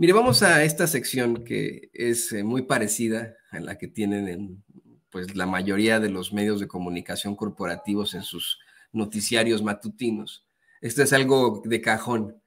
Mire, vamos a esta sección que es eh, muy parecida a la que tienen pues, la mayoría de los medios de comunicación corporativos en sus noticiarios matutinos. Esto es algo de cajón.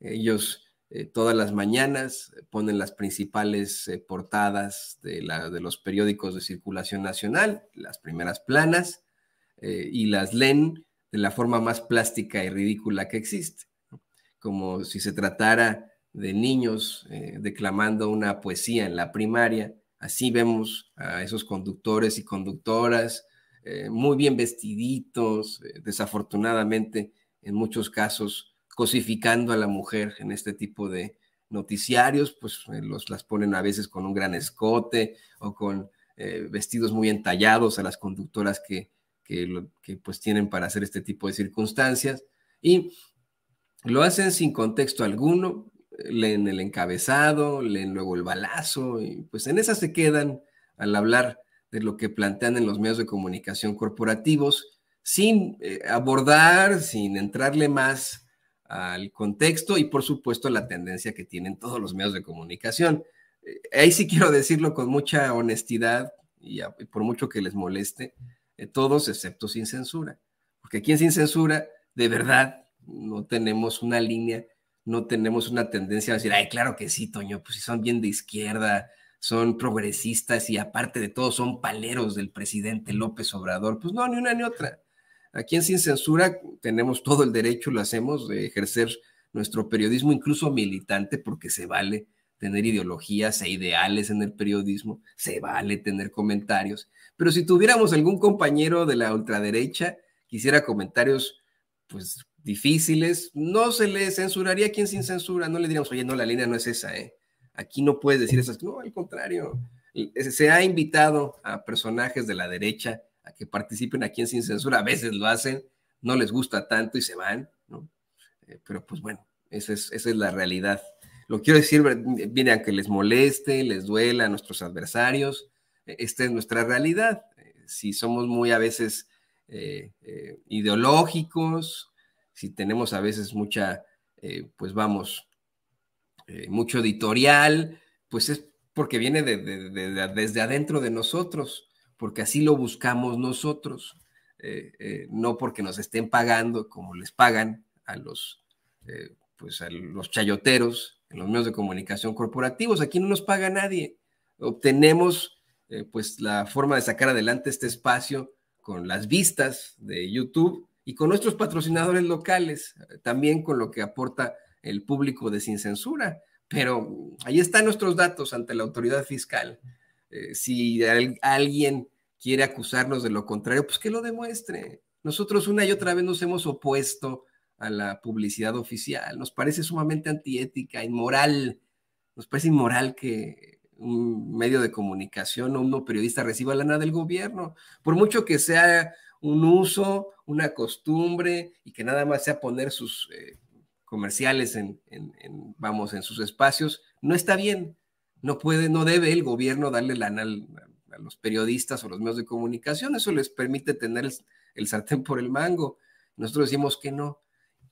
Ellos eh, todas las mañanas ponen las principales eh, portadas de, los periódicos de circulación nacional, las primeras planas, y las leen de la forma más plástica y ridícula que existe, como si se tratara de niños eh, declamando una poesía en la primaria. Así vemos a esos conductores y conductoras, eh, muy bien vestiditos, eh, desafortunadamente en muchos casos cosificando a la mujer en este tipo de noticiarios, pues los, las ponen a veces con un gran escote o con vestidos muy entallados a las conductoras que, que pues tienen para hacer este tipo de circunstancias. Y lo hacen sin contexto alguno, leen el encabezado, leen luego el balazo, y pues en esas se quedan al hablar de lo que plantean en los medios de comunicación corporativos, sin eh, abordar, sin entrarle más al contexto y por supuesto la tendencia que tienen todos los medios de comunicación. Eh, ahí sí quiero decirlo con mucha honestidad y, por mucho que les moleste, eh, todos excepto sin censura, porque aquí en sin censura, de verdad, no tenemos una línea no tenemos una tendencia a decir, ay, claro que sí, Toño, pues si son bien de izquierda, son progresistas y aparte de todo son paleros del presidente López Obrador. Pues no, ni una ni otra. Aquí en Sin Censura tenemos todo el derecho, lo hacemos, de ejercer nuestro periodismo, incluso militante, porque se vale tener ideologías e ideales en el periodismo, se vale tener comentarios. Pero si tuviéramos algún compañero de la ultraderecha, quisiera comentarios pues difíciles, no se le censuraría a quien sin censura, no le diríamos, oye, no, la línea no es esa, ¿eh? Aquí no puedes decir esas, no, al contrario, se ha invitado a personajes de la derecha a que participen aquí en Sin Censura, a veces lo hacen, no les gusta tanto y se van, ¿no? Eh, pero pues bueno, esa es, la realidad. Lo quiero decir, mm, viene que les moleste, les duela a nuestros adversarios, e, esta es nuestra realidad. Eh, si somos muy a veces eh, ideológicos, si tenemos a veces mucha, eh, pues vamos, eh, mucho editorial, pues es porque viene desde adentro de nosotros, porque así lo buscamos nosotros, eh, no porque nos estén pagando como les pagan a los, pues a los chayoteros en los medios de comunicación corporativos. Aquí no nos paga nadie. Obtenemos pues la forma de sacar adelante este espacio con las vistas de YouTube y con nuestros patrocinadores locales, también con lo que aporta el público de Sin Censura. Pero ahí están nuestros datos ante la autoridad fiscal. Eh, si alguien quiere acusarnos de lo contrario, pues que lo demuestre. Nosotros una y otra vez nos hemos opuesto a la publicidad oficial. Nos parece sumamente antiética, inmoral. Nos parece inmoral que un medio de comunicación o un periodista reciba la lana del gobierno, por mucho que sea un uso una costumbre y que nada más sea poner sus eh, comerciales en, vamos, en sus espacios, no está bien. No puede, no debe el gobierno darle la anal a los periodistas o los medios de comunicación. Eso les permite tener el, sartén por el mango. Nosotros decimos que no.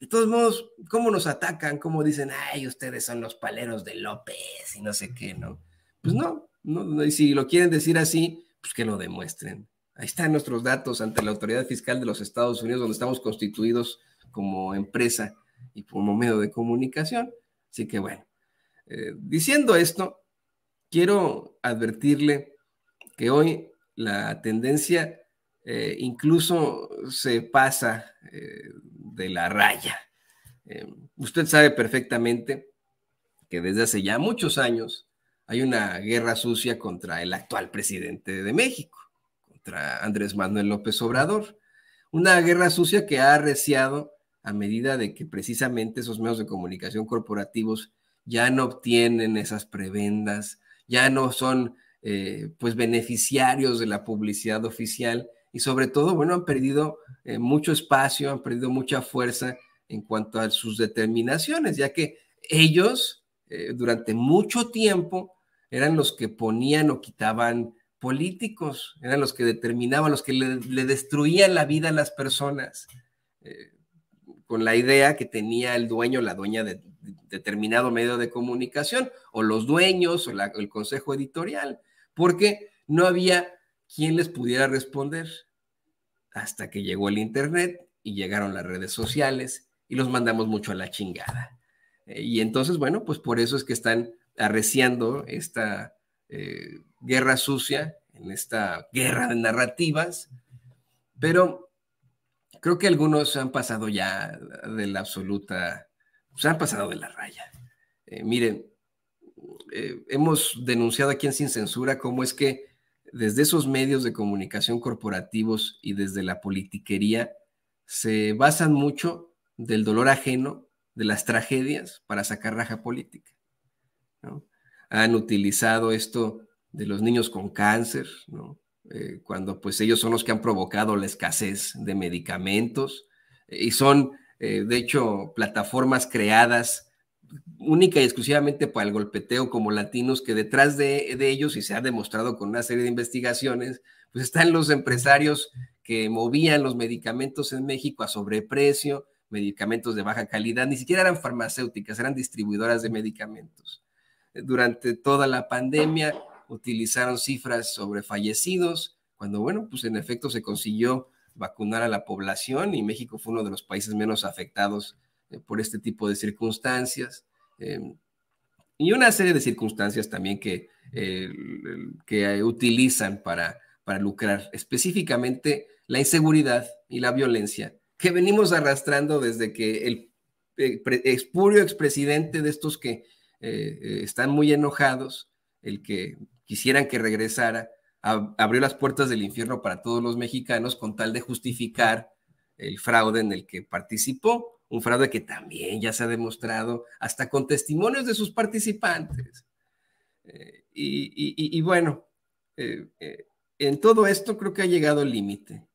De todos modos, ¿cómo nos atacan? ¿Cómo dicen, ay, ustedes son los paleros de López y no sé qué, no? Pues no, no y si lo quieren decir así, pues que lo demuestren. Ahí están nuestros datos ante la autoridad fiscal de los Estados Unidos, donde estamos constituidos como empresa y como medio de comunicación. Así que bueno, eh, diciendo esto, quiero advertirle que hoy la tendencia eh, incluso se pasa eh, de la raya. usted sabe perfectamente que desde hace ya muchos años hay una guerra sucia contra el actual presidente de México. Andrés Manuel López Obrador. Una guerra sucia que ha arreciado a medida de que precisamente esos medios de comunicación corporativos ya no obtienen esas prebendas, ya no son eh, pues beneficiarios de la publicidad oficial y sobre todo, bueno, han perdido eh, mucho espacio, han perdido mucha fuerza en cuanto a sus determinaciones, ya que ellos eh, durante mucho tiempo eran los que ponían o quitaban políticos, eran los que determinaban, los que le, destruían la vida a las personas, eh, con la idea que tenía el dueño, la dueña de, determinado medio de comunicación, o los dueños, o el consejo editorial, porque no había quien les pudiera responder hasta que llegó el Internet y llegaron las redes sociales y los mandamos mucho a la chingada. Eh, y entonces, bueno, pues por eso es que están arreciando esta eh, guerra sucia, en esta guerra de narrativas, pero creo que algunos han pasado ya de la absoluta, se pues, han pasado de la raya. Eh, miren, eh, hemos denunciado aquí en Sin Censura cómo es que desde esos medios de comunicación corporativos y desde la politiquería se basan mucho del dolor ajeno, de las tragedias, para sacar raja política. ¿no? han utilizado esto de los niños con cáncer, eh, cuando pues ellos son los que han provocado la escasez de medicamentos eh, y son, eh, de hecho, plataformas creadas única y exclusivamente para el golpeteo como latinos, que detrás de, de, ellos, y se ha demostrado con una serie de investigaciones, pues están los empresarios que movían los medicamentos en México a sobreprecio, medicamentos de baja calidad, ni siquiera eran farmacéuticas, eran distribuidoras de medicamentos durante toda la pandemia, utilizaron cifras sobre fallecidos, cuando, bueno, pues en efecto se consiguió vacunar a la población y México fue uno de los países menos afectados eh, por este tipo de circunstancias. Em, y una serie de circunstancias también que, eh, que utilizan para, para lucrar, específicamente la inseguridad y la violencia que venimos arrastrando desde que el eh, expurio expresidente de estos que eh, eh, están muy enojados, el que quisieran que regresara, abrió las puertas del infierno para todos los mexicanos con tal de justificar el fraude en el que participó, un fraude que también ya se ha demostrado hasta con testimonios de sus participantes. Eh, y, bueno, en todo esto creo que ha llegado el límite.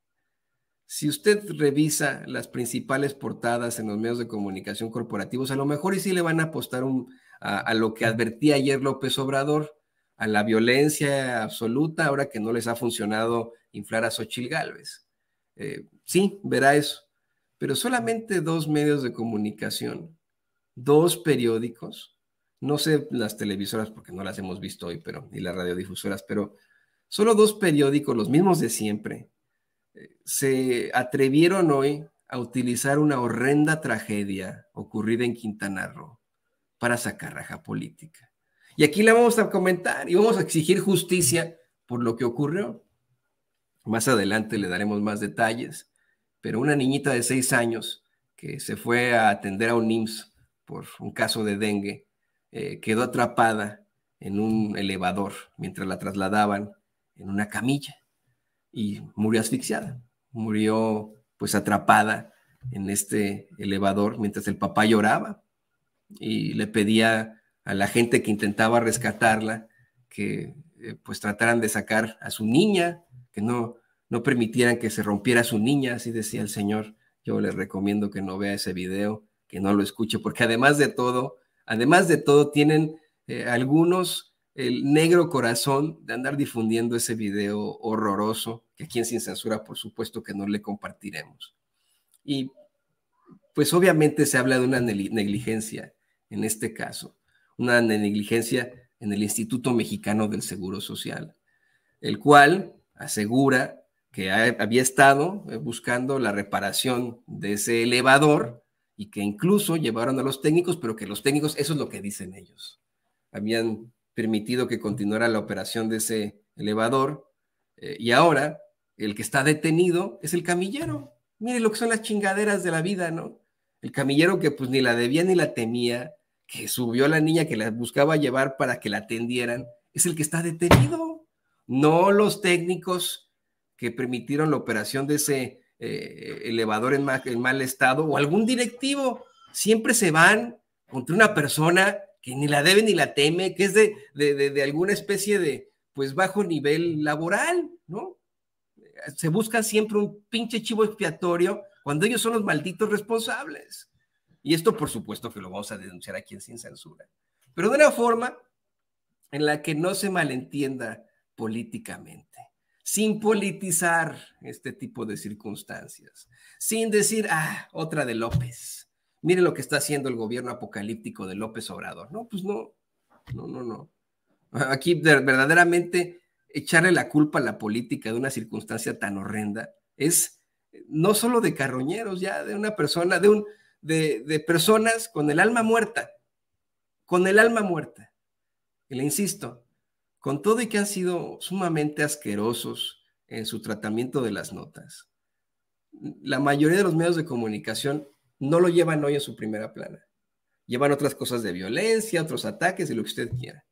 Si usted revisa las principales portadas en los medios de comunicación corporativos, a lo mejor y si le van a apostar un, a, lo que advertía ayer López Obrador, a la violencia absoluta, ahora que no les ha funcionado inflar a Xochil Gálvez. Eh, sí, verá eso, pero solamente dos medios de comunicación, dos periódicos, no sé las televisoras porque no las hemos visto hoy, pero ni las radiodifusoras, pero solo dos periódicos, los mismos de siempre, eh, se atrevieron hoy a utilizar una horrenda tragedia ocurrida en Quintana Roo para sacar raja política. Y aquí la vamos a comentar y vamos a exigir justicia por lo que ocurrió. Más adelante le daremos más detalles, pero una niñita de seis años que se fue a atender a un IMSS por un caso de dengue eh, quedó atrapada en un elevador mientras la trasladaban en una camilla y murió asfixiada, murió pues atrapada en este elevador mientras el papá lloraba y le pedía a la gente que intentaba rescatarla que eh, pues trataran de sacar a su niña, que no, no permitieran que se rompiera su niña, así decía el Señor. Yo les recomiendo que no vea ese video, que no lo escuche, porque además de todo, además de todo, tienen eh, algunos el negro corazón de andar difundiendo ese video horroroso, que aquí en Sin Censura, por supuesto que no le compartiremos. Y pues obviamente se habla de una negligencia en este caso, una negligencia en el Instituto Mexicano del Seguro Social, el cual asegura que había estado eh, buscando la reparación de ese elevador y que incluso llevaron a los técnicos, pero que los técnicos, eso es lo que dicen ellos, habían permitido que continuara la operación de ese elevador eh, y ahora el que está detenido es el camillero. Mire lo que son las chingaderas de la vida, ¿no? El camillero que pues ni la debía ni la temía, que subió a la niña que la buscaba llevar para que la atendieran, es el que está detenido, no los técnicos que permitieron la operación de ese eh, elevador en mal, estado o algún directivo. Siempre se van contra una persona que ni la debe ni la teme, que es de, alguna especie de, pues, bajo nivel laboral, ¿no? Se busca siempre un pinche chivo expiatorio cuando ellos son los malditos responsables. Y esto, por supuesto, que lo vamos a denunciar aquí en Sin Censura. Pero de una forma en la que no se malentienda políticamente, sin politizar este tipo de circunstancias, sin decir, ah, otra de López. Miren lo que está haciendo el gobierno apocalíptico de López Obrador. No, pues no, no, no, no. Aquí verdaderamente echarle la culpa a la política de una circunstancia tan horrenda es no solo de carroñeros, ya de una persona, de, un, de, personas con el alma muerta, con el alma muerta. Y le insisto, con todo y que han sido sumamente asquerosos en su tratamiento de las notas, la mayoría de los medios de comunicación no lo llevan hoy en su primera plana. Llevan otras cosas de violencia, otros ataques y lo que usted quiera.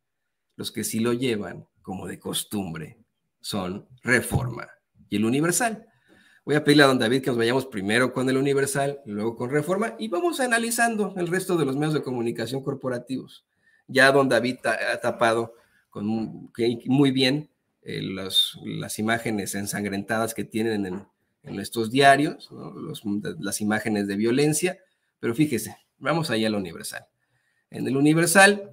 Los que sí lo llevan, como de costumbre, son Reforma y el Universal. Voy a pedirle a don David que nos vayamos primero con el Universal, luego con Reforma y vamos analizando el resto de los medios de comunicación corporativos. Ya don David ha tapado con muy bien eh, las imágenes ensangrentadas que tienen en, estos diarios, las imágenes de violencia, pero fíjese, vamos allá al Universal. En el Universal,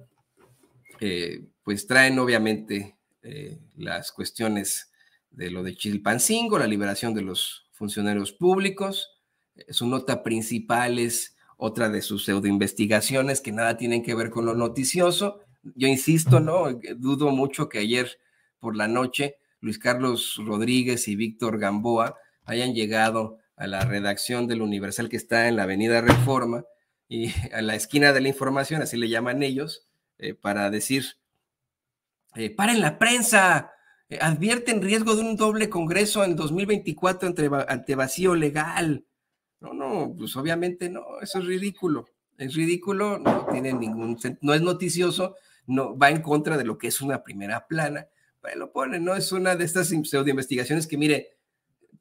eh, pues traen obviamente eh, las cuestiones de lo de Chilpancingo, la liberación de los funcionarios públicos. Eh, su nota principal es otra de sus pseudoinvestigaciones que nada tienen que ver con lo noticioso. Yo insisto, ¿no? Eh, dudo mucho que ayer por la noche Luis Carlos Rodríguez y Víctor Gamboa hayan llegado a la redacción del Universal que está en la Avenida Reforma y a la esquina de la información, así le llaman ellos, eh, para decir, paren la prensa, eh, advierten riesgo de un doble Congreso en 2024 ante, vacío legal. No, no, pues obviamente no, eso es ridículo. Es ridículo, no tiene ningún no es noticioso, no va en contra de lo que es una primera plana. Pero pues, lo pone, no es una de estas pseudoinvestigaciones que, mire,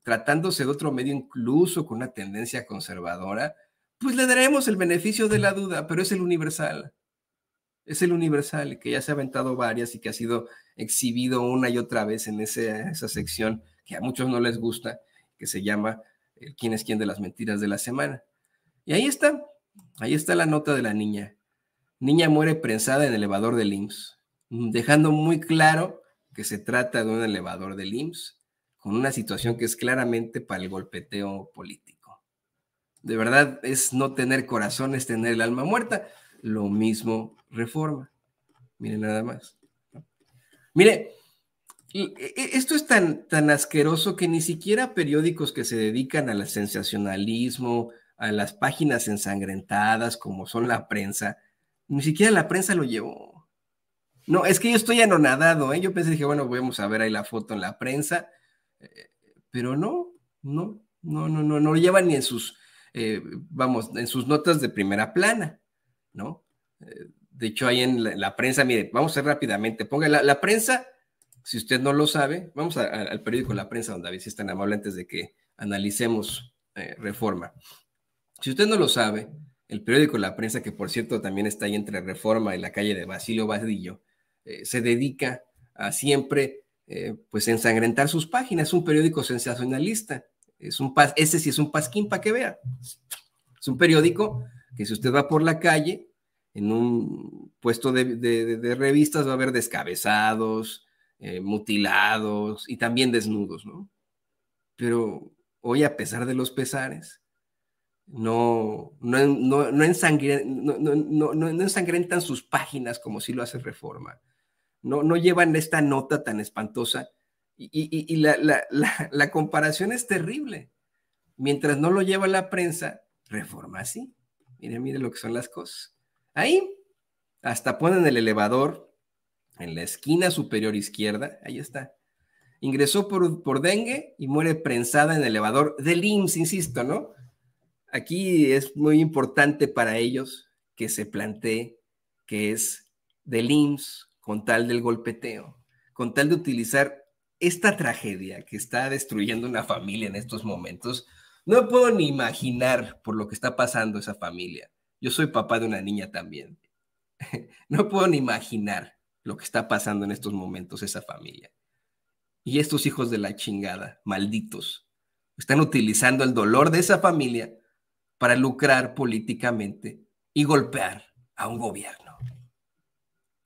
tratándose de otro medio, incluso con una tendencia conservadora, pues le daremos el beneficio de la duda, pero es el universal. Es el universal, que ya se ha aventado varias y que ha sido exhibido una y otra vez en esa sección que a muchos no les gusta, que se llama eh, quién es quién de las mentiras de la semana. Y ahí está, ahí está la nota de la niña. Niña muere prensada en el elevador de IMSS, mm, dejando muy claro que se trata de un elevador de IMSS, con una situación que es claramente para el golpeteo político. De verdad, es no tener corazón, es tener el alma muerta. Lo mismo reforma. Miren nada más. Mire, e, e, esto es tan, tan asqueroso que ni siquiera periódicos que se dedican al sensacionalismo, a las páginas ensangrentadas como son la prensa, ni siquiera la prensa lo llevó. No, es que yo estoy anonadado, ¿eh? yo pensé, dije, bueno, vamos a ver ahí la foto en la prensa, eh, pero no, no, no, no, no, no lo llevan ni en sus, eh, vamos, en sus notas de primera plana, ¿no? Eh, de hecho, ahí en la, prensa, mire, vamos a ver rápidamente, ponga la, prensa, si usted no lo sabe, vamos al periódico La Prensa, donde David, si es tan amable antes de que analicemos eh, Reforma. Si usted no lo sabe, el periódico La Prensa, que por cierto también está ahí entre Reforma y la calle de Basilio Badillo, eh, se dedica a siempre eh, pues ensangrentar sus páginas. Es un periódico sensacionalista. Es un ese sí es un pasquín para que vea. Es un periódico que si usted va por la calle, en un puesto de, revistas va a haber descabezados, eh, mutilados y también desnudos, ¿no? Pero hoy, a pesar de los pesares, no, ensangrentan sus páginas como si lo hace Reforma. No, no llevan esta nota tan espantosa y, la, la, comparación es terrible. Mientras no lo lleva la prensa, Reforma sí. Mire, mire lo que son las cosas. Ahí hasta ponen el elevador en la esquina superior izquierda. Ahí está. Ingresó por, dengue y muere prensada en el elevador del IMSS, insisto, ¿no? Aquí es muy importante para ellos que se plantee que es del IMSS con tal del golpeteo, con tal de utilizar esta tragedia que está destruyendo una familia en estos momentos. No puedo ni imaginar por lo que está pasando esa familia. Yo soy papá de una niña también. No puedo ni imaginar lo que está pasando en estos momentos esa familia. Y estos hijos de la chingada, malditos, están utilizando el dolor de esa familia para lucrar políticamente y golpear a un gobierno.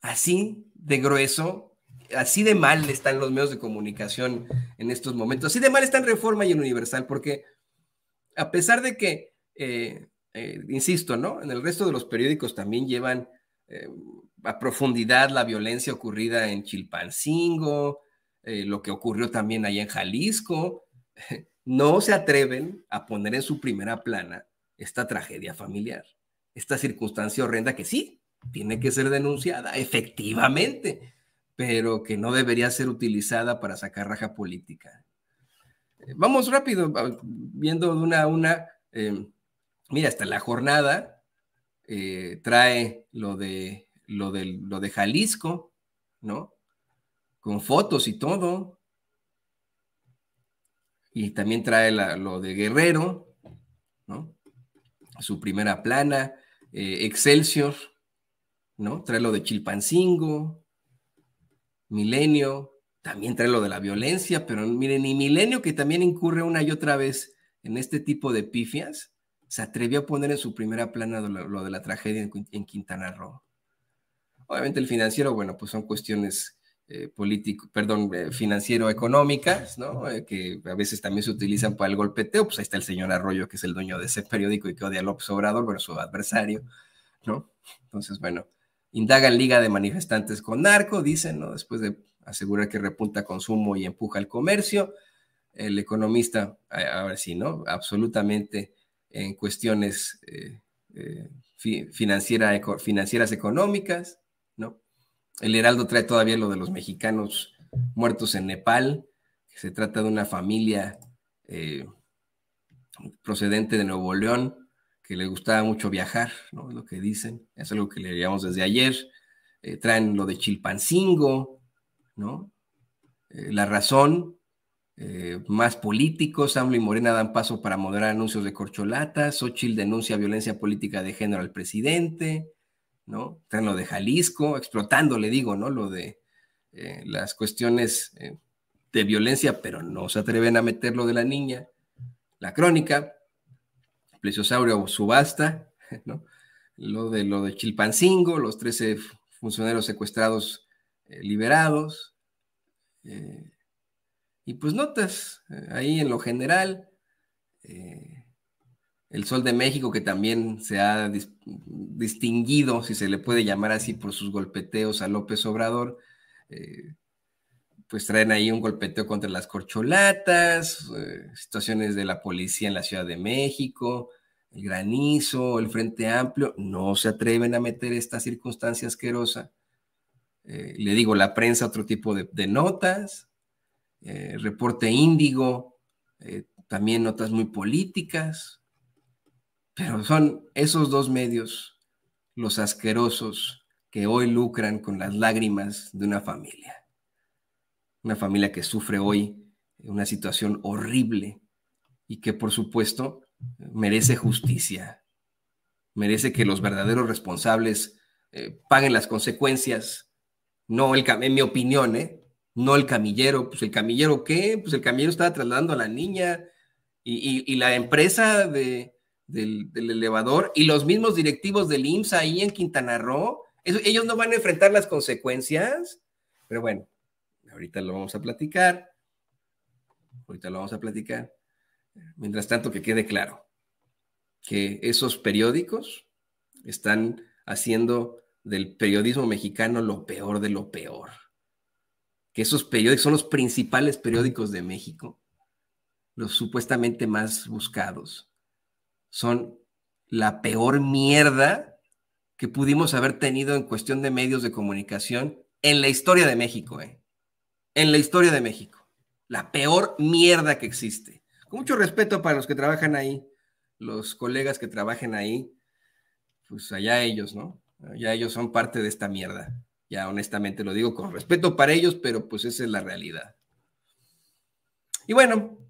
Así de grueso, así de mal están los medios de comunicación en estos momentos, así de mal están Reforma y en Universal, porque a pesar de que eh, eh, insisto, ¿no? En el resto de los periódicos también llevan eh, a profundidad la violencia ocurrida en Chilpancingo, eh, lo que ocurrió también allá en Jalisco. No se atreven a poner en su primera plana esta tragedia familiar, esta circunstancia horrenda que sí, tiene que ser denunciada, efectivamente, pero que no debería ser utilizada para sacar raja política. Vamos rápido, viendo una una mira, hasta la jornada eh, trae lo de, lo, lo de Jalisco, ¿no? Con fotos y todo. Y también trae lo de Guerrero, ¿no? Su primera plana, eh, Excelsior, ¿no? Trae lo de Chilpancingo, Milenio, también trae lo de la violencia, pero miren, y Milenio que también incurre una y otra vez en este tipo de pifias, se atrevió a poner en su primera plana lo, de la tragedia en, Quintana Roo. Obviamente el financiero, bueno, pues son cuestiones eh, políticas, perdón, eh, financiero-económicas, ¿no? Eh, que a veces también se utilizan para el golpeteo. Pues ahí está el señor Arroyo, que es el dueño de ese periódico y que odia a López Obrador, bueno, su adversario, ¿no? Entonces, bueno, indagan liga de manifestantes con narco, dicen, ¿no? Después de asegurar que repunta consumo y empuja el comercio. El economista, a, ver si, sí, ¿no? Absolutamente en cuestiones eh, eh, financieras económicas, ¿no? El Heraldo trae todavía lo de los mexicanos muertos en Nepal, que se trata de una familia eh, procedente de Nuevo León, que le gustaba mucho viajar, ¿no? Es lo que dicen, es algo que leíamos desde ayer. traen lo de Chilpancingo, ¿no? la razón, eh, más políticos. AMLO y Morena dan paso para moderar anuncios de corcholatas, Xochitl denuncia violencia política de género al presidente, ¿no? Tren lo de Jalisco, explotando, le digo, ¿no? Lo de eh, las cuestiones eh, de violencia, pero no se atreven a meter lo de la niña. La crónica, Plesiosaurio subasta, Lo de, lo de Chilpancingo, los 13 funcionarios secuestrados liberados. Y pues notas, eh, ahí en lo general, eh, el Sol de México que también se ha distinguido, si se le puede llamar así, por sus golpeteos a López Obrador, eh, pues traen ahí un golpeteo contra las corcholatas, situaciones de la policía en la Ciudad de México, el granizo, el Frente Amplio, no se atreven a meter esta circunstancia asquerosa. le digo, la prensa, otro tipo de, notas, eh, reporte índigo, eh, también notas muy políticas, pero son esos dos medios los asquerosos que hoy lucran con las lágrimas de una familia. Una familia que sufre hoy una situación horrible y que por supuesto merece justicia, merece que los verdaderos responsables eh, paguen las consecuencias, no el, en mi opinión, ¿eh? no el camillero. Pues el camillero qué? Pues el camillero estaba trasladando a la niña y, la empresa de, del, elevador y los mismos directivos del IMSS ahí en Quintana Roo. ellos no van a enfrentar las consecuencias, pero bueno, ahorita lo vamos a platicar. Ahorita lo vamos a platicar. Mientras tanto, que quede claro que esos periódicos están haciendo del periodismo mexicano lo peor de lo peor que esos periódicos son los principales periódicos de México, los supuestamente más buscados, son la peor mierda que pudimos haber tenido en cuestión de medios de comunicación en la historia de México, ¿eh? En la historia de México. La peor mierda que existe. Con mucho respeto para los que trabajan ahí, los colegas que trabajen ahí, pues allá ellos, ¿no? Allá ellos son parte de esta mierda. Ya honestamente lo digo con respeto para ellos, pero pues esa es la realidad. Y bueno,